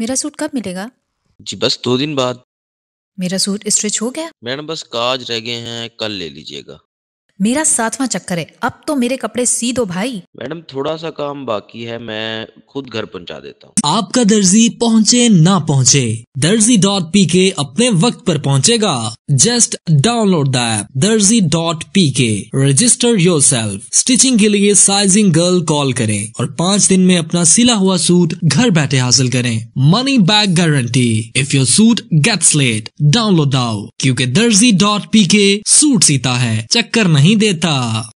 मेरा सूट कब मिलेगा जी बस दो दिन बाद मेरा सूट स्ट्रिच हो गया मैडम बस काज रह गए हैं कल ले लीजिएगा मेरा सातवां चक्कर है अब तो मेरे कपड़े सी दो भाई मैडम थोड़ा सा काम बाकी है मैं खुद घर पहुंचा देता हूँ आपका दर्जी पहुँचे ना पहुँचे दर्जी डॉट पी के अपने वक्त पर पहुँचेगा just download the app Darzi dot P K register yourself stitching के लिए साइजिंग गर्ल कॉल करें और पाँच दिन में अपना सिला हुआ सूट घर बैठे हासिल करें money back guarantee if your suit gets late download दाओ क्यूँकी Darzi dot P K suit सीता है चक्कर नहीं vendetta